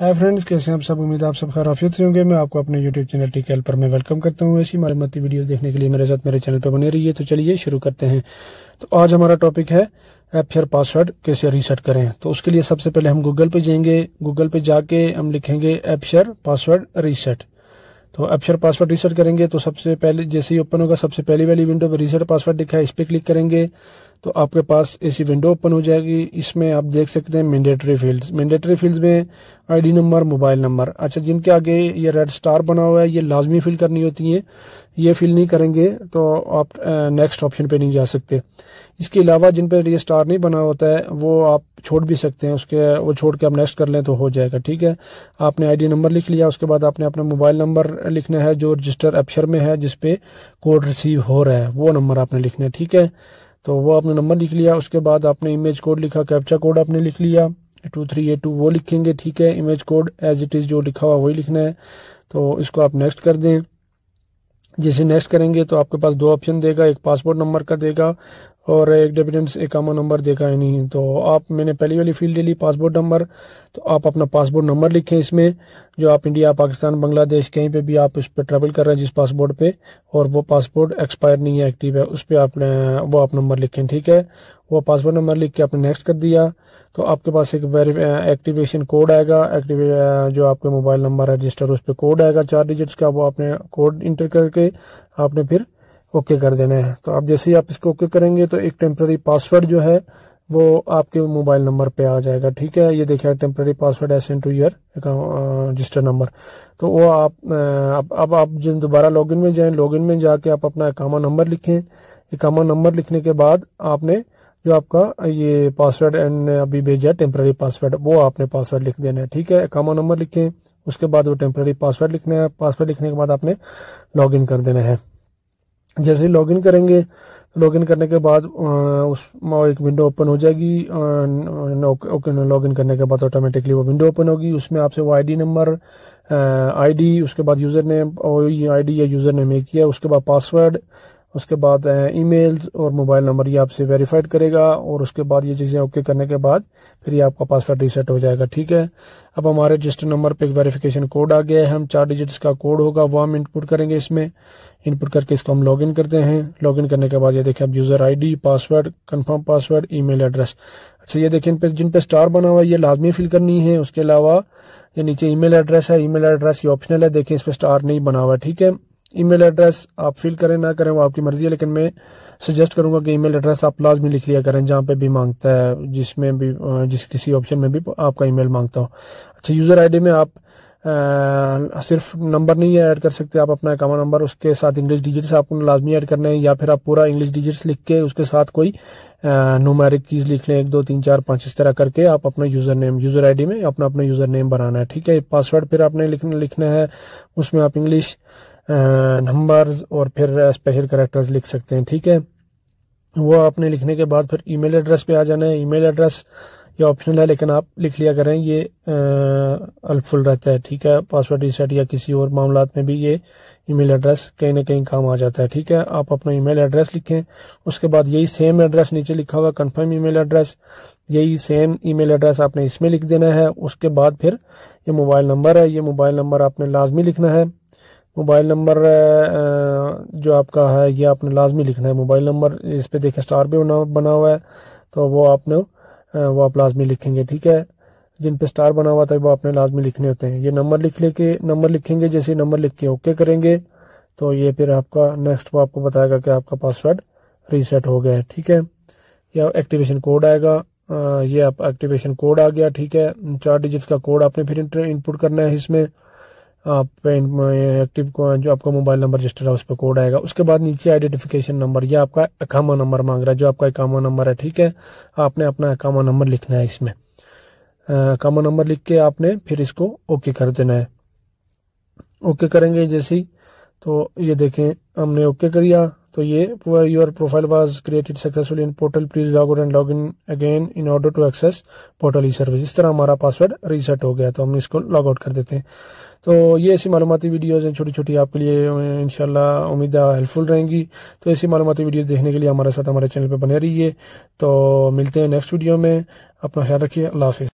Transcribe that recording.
है फ्रेंड्स कैसे हैं आप सब उम्मीद आप सब खैराफियत से होंगे मैं आपको अपने यूट्यूब चैनल टी पर मैं वेलकम करता हूं ऐसी मालूमती वीडियोस देखने के लिए मेरे साथ मेरे चैनल पर बने रहिए तो चलिए शुरू करते हैं तो आज हमारा टॉपिक है एप फेयर पासवर्ड कैसे रीसेट करें तो उसके लिए सबसे पहले हम गूगल पर जाएंगे गूगल पर जाके हम लिखेंगे एप शेयर पासवर्ड रीसेट तो एप शेयर पासवर्ड रीसेट करेंगे तो सबसे पहले जैसे ही ओपन होगा सबसे पहली वाली विंडो पर रीसेट पासवर्ड लिखा है इस पर क्लिक करेंगे तो आपके पास ऐसी विंडो ओपन हो जाएगी इसमें आप देख सकते हैं मैंडेटरी फील्ड्स मैंडेटरी फील्ड्स में आईडी नंबर मोबाइल नंबर अच्छा जिनके आगे ये रेड स्टार बना हुआ है ये लाजमी फिल करनी होती है ये फिल नहीं करेंगे तो आप नेक्स्ट ऑप्शन पे नहीं जा सकते इसके अलावा जिन पर ये स्टार नहीं बना होता है वो आप छोड़ भी सकते हैं उसके वो छोड़ के आप नेक्स्ट कर लें तो हो जाएगा ठीक है आपने आईडी नंबर लिख लिया उसके बाद आपने अपना मोबाइल नंबर लिखना है जो रजिस्टर अक्षर में है जिसपे कोड रिसीव हो रहा है वो नंबर आपने लिखना है ठीक है तो वो आपने नंबर लिख लिया उसके बाद आपने इमेज कोड लिखा कैप्चा कोड आपने लिख लिया टू थ्री एट टू वो लिखेंगे ठीक है image code as it is जो लिखा हुआ वही लिखना है तो इसको आप नेक्स्ट कर दें जैसे नेक्स्ट करेंगे तो आपके पास दो ऑप्शन देगा एक पासपोर्ट नंबर का देगा और एक एक कामा नंबर देखा है नहीं तो आप मैंने पहली वाली फील्ड ली पासपोर्ट नंबर तो आप अपना पासपोर्ट नंबर लिखें इसमें जो आप इंडिया पाकिस्तान बांग्लादेश कहीं पे भी आप उस पर ट्रेवल कर रहे हैं जिस पासपोर्ट पे और वो पासपोर्ट एक्सपायर नहीं है एक्टिव है उस पर आप वो आप नंबर लिखें ठीक है वो पासपोर्ट नंबर लिख के आपने नेक्स्ट कर दिया तो आपके पास एक एक्टिवेशन कोड आएगा एक्टिव जो आपके मोबाइल नंबर रजिस्टर उस पर कोड आएगा चार डिजिट्स का वो आपने कोड इंटर करके आपने फिर ओके कर देना है तो आप जैसे ही आप इसको ओके करेंगे तो एक टेम्प्ररी पासवर्ड जो है वो आपके मोबाइल नंबर पे आ जाएगा ठीक है ये देखिए टेम्पररी पासवर्ड एस एन टू ईयर रजिस्टर नंबर तो वो आप अब आप, आप जिन दोबारा लॉगिन में जाएं लॉगिन में जाके आप अपना अकामा नंबर लिखें अकामा नंबर लिखने के बाद आपने जो आपका ये पासवर्ड एंड अभी भेजा है टेम्प्ररी पासवर्ड वो आपने पासवर्ड लिख देना है ठीक है अकामा नंबर लिखें उसके बाद वो टेम्पररी पासवर्ड लिखना है पासवर्ड लिखने के बाद आपने लॉग कर देना है जैसे ही लॉगिन करेंगे लॉगिन करने के बाद उस एक विंडो ओपन हो जाएगी लॉगिन करने के बाद ऑटोमेटिकली वो विंडो ओपन होगी उसमें आपसे वो आईडी नंबर आईडी उसके बाद यूज़र नेम आई आईडी या यूज़र नेम एक किया उसके बाद पासवर्ड उसके बाद ईमेल्स और मोबाइल नंबर ये आपसे वेरीफाइड करेगा और उसके बाद ये चीज़ें ओके करने के बाद फिर ये आपका पासवर्ड रीसेट हो जाएगा ठीक है अब हमारे रजिस्टर नंबर पे एक वेरिफिकेशन कोड आ गया है हम चार डिजिट्स का कोड होगा वो हम इनपुट करेंगे इसमें इनपुट करके इसको हम लॉगिन करते हैं लॉगिन करने के बाद ये देखें अब user ID password confirm password email address अच्छा ये देखें इन पे जिन पे स्टार बना हुआ है ये लाजमी फिल करनी है उसके अलावा ये नीचे ईमेल एड्रेस है ईमेल एड्रेस ये ऑप्शनल है देखें इस पर स्टार नहीं बना हुआ है ठीक है ईमेल एड्रेस आप फिल करें ना करें वो आपकी मर्जी है लेकिन मैं सजेस्ट करूंगा कि ईमेल एड्रेस आप लाजमी लिख लिया करें जहाँ पे भी मांगता है जिसमें भी जिस किसी ऑप्शन में भी आपका ईमेल मांगता हो अच्छा यूज़र आईडी में आप आ, सिर्फ नंबर नहीं ऐड कर सकते आप अपना अकाउंट नंबर उसके साथ इंग्लिश डिजिट्स आपको लाजमी ऐड करने हैं या फिर आप पूरा इंग्लिश डिजिट्स लिख के उसके साथ कोई नोमैरिक चीज़ लिख लें एक दो तीन चार पांच इस तरह करके आप अपना यूज़र नेम यूज़र आईडी में अपना अपना यूज़र नेम बनाना है ठीक है पासवर्ड फिर आपने लिखना लिखना है उसमें आप इंग्लिश नंबर्स और फिर स्पेशल करेक्टर्स लिख सकते हैं ठीक है वो आपने लिखने के बाद फिर ईमेल एड्रेस पे आ जाना है ईमेल एड्रेस ये ऑप्शनल है लेकिन आप लिख लिया करें ये हेल्पफुल रहता है ठीक है पासवर्ड रीसेट या किसी और मामला में भी ये ईमेल एड्रेस कहीं ना कहीं काम आ जाता है ठीक है आप अपना ईमेल एड्रेस लिखें उसके बाद यही सेम एड्रेस नीचे लिखा हुआ कंफर्म ईमेल एड्रेस यही सेम ईमेल एड्रेस आपने इसमें लिख देना है उसके बाद फिर ये मोबाइल नंबर है ये मोबाइल नंबर आपने लाजमी लिखना है मोबाइल नंबर जो आपका है ये आपने लाजमी लिखना है मोबाइल नंबर इस पर देखें स्टार भी बना बना हुआ है तो वो आपने वो आप लाजमी लिखेंगे ठीक है जिन पे स्टार बना हुआ था वो आपने लाजमी लिखने होते हैं ये नंबर लिख लेके नंबर लिखेंगे जैसे नंबर लिख के ओके करेंगे तो ये फिर आपका नेक्स्ट वो आपको बताएगा कि आपका पासवर्ड रीसेट हो गया है ठीक है या एक्टिवेशन कोड आएगा ये आप एक्टिवेशन कोड आ गया ठीक है चार डिजिट का कोड आपने फिर इनपुट करना है इसमें एक्टिव जो आपका मोबाइल नंबर रजिस्टर है उस पर कोड आएगा उसके बाद नीचे आइडेंटिफिकेशन नंबर या आपका अकामा नंबर मांग रहा है जो आपका अकामा नंबर है ठीक है आपने अपना अकामा नंबर लिखना है इसमें अकामा नंबर लिख के आपने फिर इसको ओके कर देना है ओके करेंगे जैसे ही तो ये देखें हमने ओके कर तो ये your profile was created successful in portal please log out and log in again in order to access portal e service इस तरह हमारा पासवर्ड रीसेट हो गया तो हम इसको लॉग आउट कर देते हैं तो ये ऐसी मालूमती वीडियोज़ हैं छोटी छोटी आपके लिए इनशाला उम्मीद हेल्पफुल रहेंगी तो ऐसी मालूमती वीडियोज़ देखने के लिए हमारे साथ हमारे चैनल पर बने रहिए तो मिलते हैं नेक्स्ट वीडियो में अपना ख्याल रखिए अल्लाह हाफि